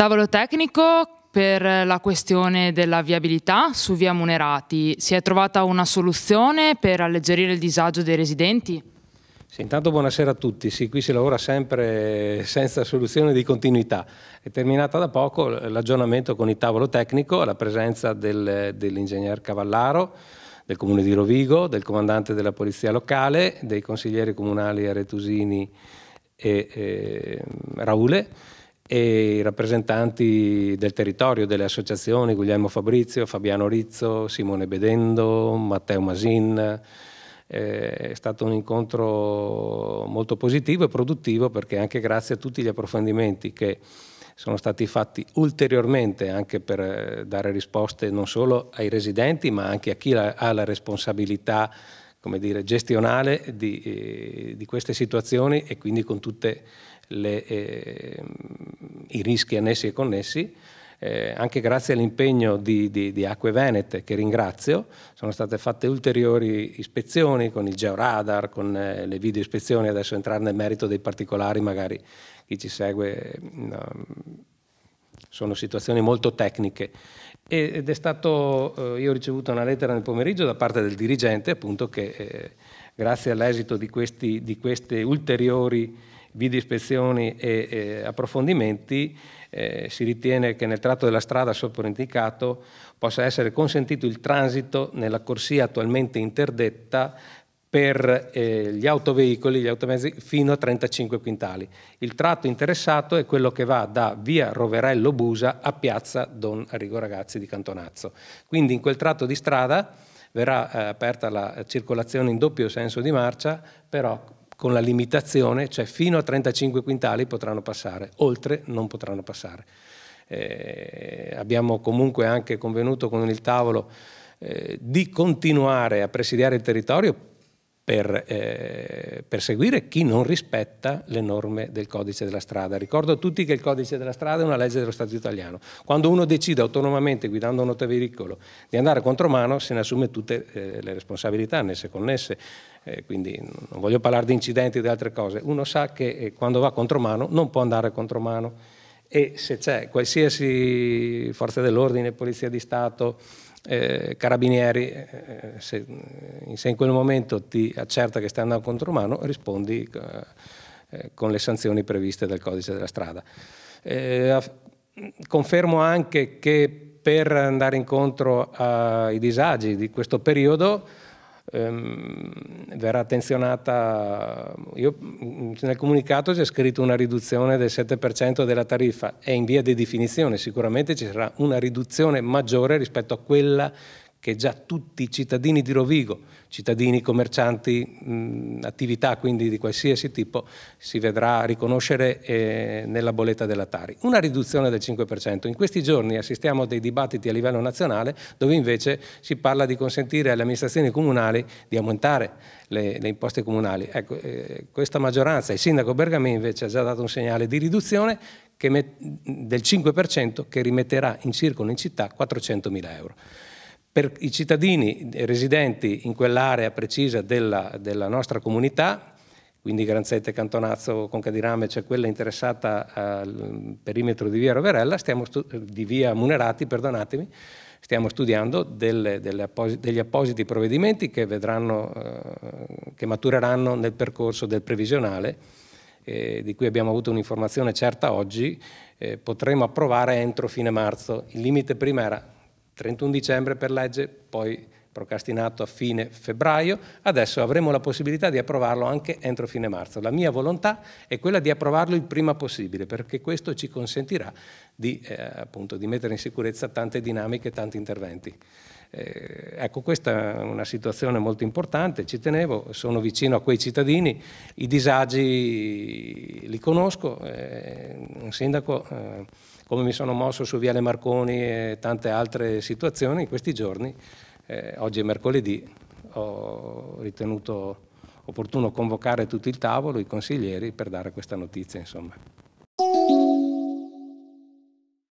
Tavolo tecnico per la questione della viabilità su via Munerati. Si è trovata una soluzione per alleggerire il disagio dei residenti? Sì, intanto buonasera a tutti, sì, qui si lavora sempre senza soluzione di continuità. È terminata da poco l'aggiornamento con il tavolo tecnico, la presenza del, dell'ingegner Cavallaro, del comune di Rovigo, del comandante della polizia locale, dei consiglieri comunali Aretusini e, e Raule e i rappresentanti del territorio, delle associazioni, Guglielmo Fabrizio, Fabiano Rizzo, Simone Bedendo, Matteo Masin. Eh, è stato un incontro molto positivo e produttivo perché anche grazie a tutti gli approfondimenti che sono stati fatti ulteriormente anche per eh, dare risposte non solo ai residenti ma anche a chi ha la responsabilità come dire, gestionale di, eh, di queste situazioni e quindi con tutte le, eh, i rischi annessi e connessi, eh, anche grazie all'impegno di, di, di, Acque Venete, che ringrazio, sono state fatte ulteriori ispezioni con il georadar, con eh, le video ispezioni, adesso entrare nel merito dei particolari, magari chi ci segue, mm, no, sono situazioni molto tecniche. ed è stato, eh, io ho ricevuto una lettera nel pomeriggio da parte del dirigente, appunto, che eh, grazie all'esito di, di, queste ulteriori video ispezioni e, e approfondimenti, eh, si ritiene che nel tratto della strada soprindicato possa essere consentito il transito nella corsia attualmente interdetta per eh, gli autoveicoli, gli automezzi fino a 35 quintali. Il tratto interessato è quello che va da via Roverello Busa a piazza Don Arrigo Ragazzi di Cantonazzo. Quindi in quel tratto di strada verrà eh, aperta la circolazione in doppio senso di marcia, però con la limitazione, cioè fino a 35 quintali potranno passare, oltre non potranno passare. Eh, abbiamo comunque anche convenuto con il tavolo eh, di continuare a presidiare il territorio per eh, perseguire chi non rispetta le norme del codice della strada. Ricordo a tutti che il codice della strada è una legge dello Stato italiano. Quando uno decide autonomamente, guidando un autoveicolo, di andare contro mano, se ne assume tutte eh, le responsabilità, ne se connesse. Eh, quindi non voglio parlare di incidenti o di altre cose. Uno sa che eh, quando va contro mano non può andare contro mano. E se c'è qualsiasi forza dell'ordine, polizia di Stato, eh, Carabinieri, eh, eh se, eh, se, in quel momento ti accerta che stai andando contro mano, rispondi eh, eh con le sanzioni previste dal codice della strada. confermo anche che per andare incontro ai disagi di questo periodo Ehm, verrà attenzionata, io, nel comunicato c'è scritto una riduzione del 7% della tariffa, è in via di definizione, sicuramente ci sarà una riduzione maggiore rispetto a quella che già tutti i cittadini di Rovigo, cittadini, commercianti, mh, attività quindi di qualsiasi tipo, si vedrà riconoscere eh, nella bolletta della Tari. Una riduzione del 5%. In questi giorni assistiamo a dei dibattiti a livello nazionale dove invece si parla di consentire alle amministrazioni comunali di aumentare le, le imposte comunali. Ecco, eh, questa maggioranza, il sindaco Bergamin invece ha già dato un segnale di riduzione del 5% che rimetterà in circolo in città 400.000 euro per i cittadini residenti in quell'area precisa della, della nostra comunità, quindi Granzette, Cantonazzo, Conca Concadirame, c'è cioè quella interessata al perimetro di via Roverella, stu- di via Munerati, perdonatemi, stiamo studiando delle, delle appos- degli appositi provvedimenti che, vedranno, eh, che, matureranno nel percorso del previsionale, eh, di cui abbiamo avuto un'informazione certa oggi, eh, potremo approvare entro fine marzo. Il limite prima era 31 dicembre per legge, poi procrastinato a fine febbraio, adesso avremo la possibilità di approvarlo anche entro fine marzo. La mia volontà è quella di approvarlo il prima possibile, perché questo ci consentirà di, eh, appunto, di mettere in sicurezza tante dinamiche, e tanti interventi. Eh, ecco, questa è una situazione molto importante, ci tenevo, sono vicino a quei cittadini, i disagi li conosco, eh, sindaco, eh, come mi sono mosso su Viale Marconi e tante altre situazioni, in questi giorni, eh, oggi è mercoledì, ho ritenuto opportuno convocare tutto il tavolo, i consiglieri, per dare questa notizia. Insomma.